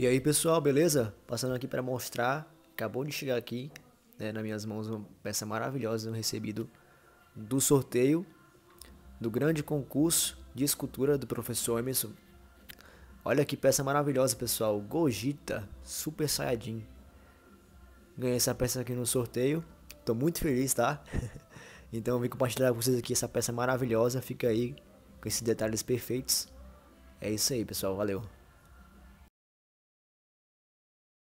E aí pessoal, beleza? Passando aqui para mostrar, acabou de chegar aqui né, nas minhas mãos uma peça maravilhosa recebido do sorteio do grande concurso de escultura do professor Emerson. Olha que peça maravilhosa pessoal, Gogeta Super Saiyajin. Ganhei essa peça aqui no sorteio, tô muito feliz tá? então eu vim compartilhar com vocês aqui essa peça maravilhosa, fica aí com esses detalhes perfeitos. É isso aí pessoal, valeu!